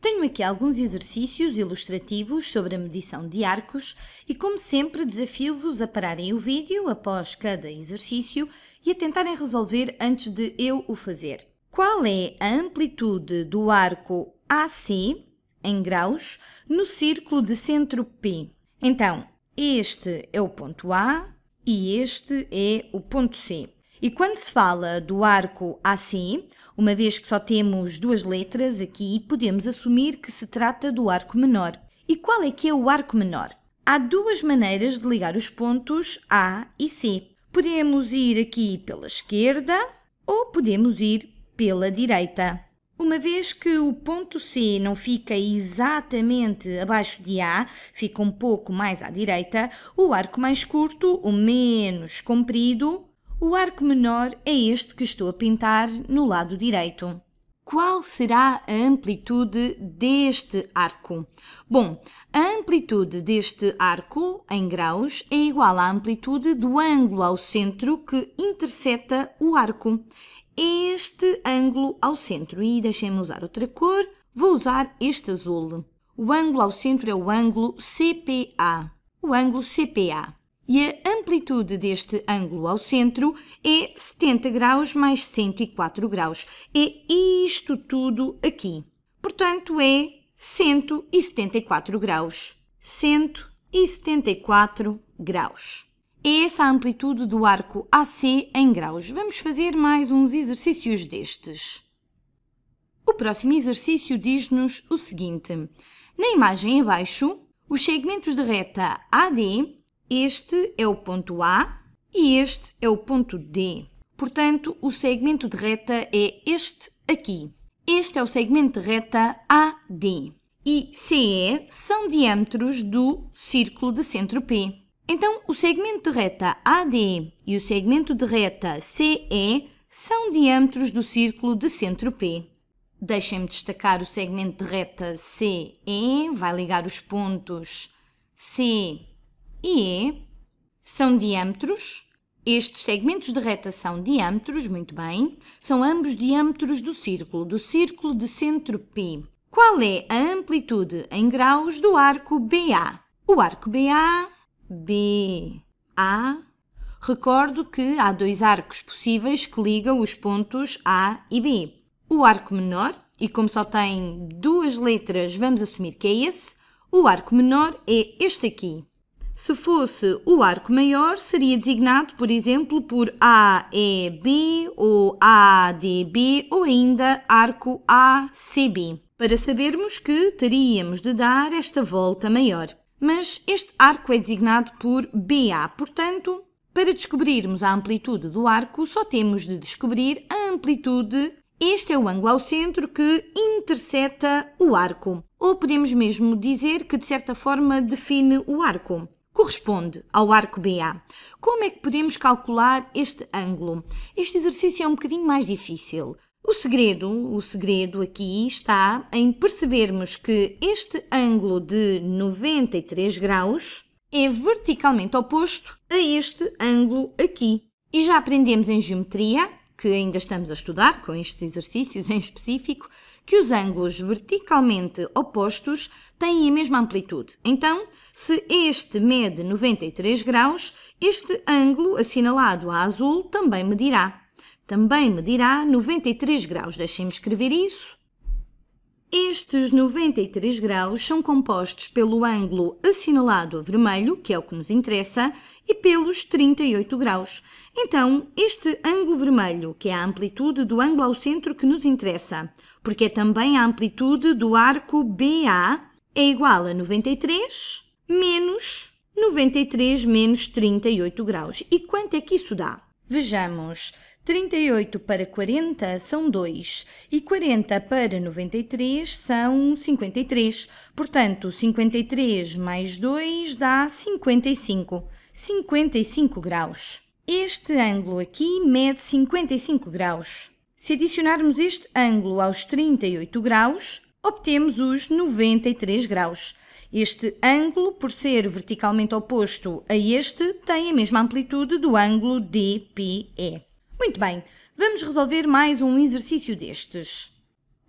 Tenho aqui alguns exercícios ilustrativos sobre a medição de arcos e, como sempre, desafio-vos a pararem o vídeo após cada exercício e a tentarem resolver antes de eu o fazer. Qual é a amplitude do arco AC, em graus, no círculo de centro P? Então, este é o ponto A e este é o ponto C. E quando se fala do arco AC, uma vez que só temos duas letras aqui, podemos assumir que se trata do arco menor. E qual é que é o arco menor? Há duas maneiras de ligar os pontos A e C. Podemos ir aqui pela esquerda ou podemos ir pela direita. Uma vez que o ponto C não fica exatamente abaixo de A, fica um pouco mais à direita, o arco mais curto, o menos comprido, o arco menor é este que estou a pintar no lado direito. Qual será a amplitude deste arco? Bom, a amplitude deste arco, em graus, é igual à amplitude do ângulo ao centro que interseta o arco. Este ângulo ao centro, e deixem-me usar outra cor, vou usar este azul. O ângulo ao centro é o ângulo CPA. O ângulo CPA. E a amplitude deste ângulo ao centro é 70 graus mais 104 graus. É isto tudo aqui. Portanto, é 174 graus. 174 graus. É essa a amplitude do arco AC em graus. Vamos fazer mais uns exercícios destes. O próximo exercício diz-nos o seguinte. Na imagem abaixo, os segmentos de reta AD este é o ponto A e este é o ponto D. Portanto, o segmento de reta é este aqui. Este é o segmento de reta AD. E CE são diâmetros do círculo de centro P. Então, o segmento de reta AD e o segmento de reta CE são diâmetros do círculo de centro P. Deixem-me destacar o segmento de reta CE, vai ligar os pontos C e E são diâmetros. Estes segmentos de reta são diâmetros, muito bem, são ambos diâmetros do círculo, do círculo de centro P. Qual é a amplitude em graus do arco BA? O arco BA, BA, recordo que há dois arcos possíveis que ligam os pontos A e B. O arco menor, e como só tem duas letras, vamos assumir que é esse, o arco menor é este aqui. Se fosse o arco maior, seria designado, por exemplo, por AEB ou ADB ou ainda arco ACB, para sabermos que teríamos de dar esta volta maior. Mas este arco é designado por BA, portanto, para descobrirmos a amplitude do arco, só temos de descobrir a amplitude. Este é o ângulo ao centro que intercepta o arco. Ou podemos mesmo dizer que, de certa forma, define o arco corresponde ao arco BA. Como é que podemos calcular este ângulo? Este exercício é um bocadinho mais difícil. O segredo, o segredo aqui está em percebermos que este ângulo de 93 graus é verticalmente oposto a este ângulo aqui. E já aprendemos em geometria, que ainda estamos a estudar, com estes exercícios em específico, que os ângulos verticalmente opostos têm a mesma amplitude. Então, se este mede 93 graus, este ângulo assinalado a azul também medirá. Também medirá 93 graus. Deixem-me escrever isso. Estes 93 graus são compostos pelo ângulo assinalado a vermelho, que é o que nos interessa, e pelos 38 graus. Então, este ângulo vermelho, que é a amplitude do ângulo ao centro que nos interessa, porque é também a amplitude do arco BA, é igual a 93 menos 93 menos 38 graus. E quanto é que isso dá? Vejamos, 38 para 40 são 2 e 40 para 93 são 53. Portanto, 53 mais 2 dá 55. 55 graus. Este ângulo aqui mede 55 graus. Se adicionarmos este ângulo aos 38 graus, obtemos os 93 graus. Este ângulo, por ser verticalmente oposto a este, tem a mesma amplitude do ângulo DPE. Muito bem, vamos resolver mais um exercício destes.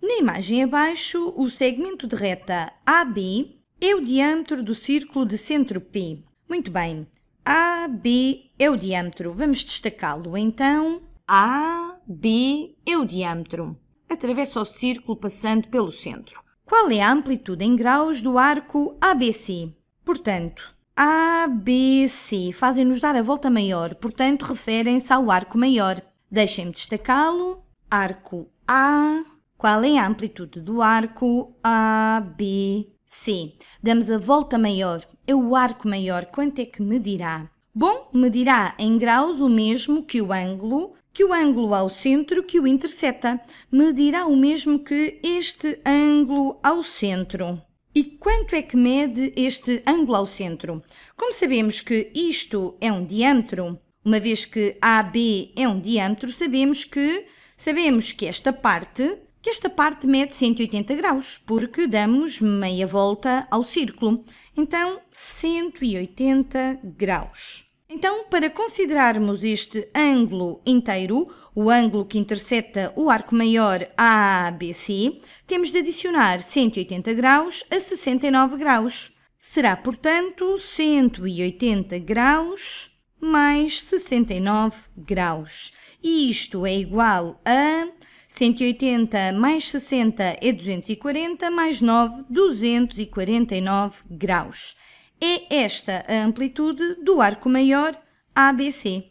Na imagem abaixo, o segmento de reta AB é o diâmetro do círculo de centro P. Muito bem, AB é o diâmetro. Vamos destacá-lo então. AB é o diâmetro. Atravessa o círculo passando pelo centro. Qual é a amplitude em graus do arco ABC? Portanto, a, B, C fazem-nos dar a volta maior, portanto, referem-se ao arco maior. Deixem-me destacá-lo. Arco A. Qual é a amplitude do arco? A, B, C. Damos a volta maior. É o arco maior. Quanto é que medirá? Bom, medirá em graus o mesmo que o ângulo, que o ângulo ao centro que o interseta. Medirá o mesmo que este ângulo ao centro. E quanto é que mede este ângulo ao centro? Como sabemos que isto é um diâmetro, uma vez que AB é um diâmetro, sabemos que sabemos que esta parte, que esta parte mede 180 graus, porque damos meia volta ao círculo. Então, 180 graus. Então, para considerarmos este ângulo inteiro, o ângulo que intercepta o arco maior ABC, temos de adicionar 180 graus a 69 graus. Será, portanto, 180 graus mais 69 graus. E isto é igual a 180 mais 60 é 240, mais 9, 249 graus é esta a amplitude do arco maior ABC.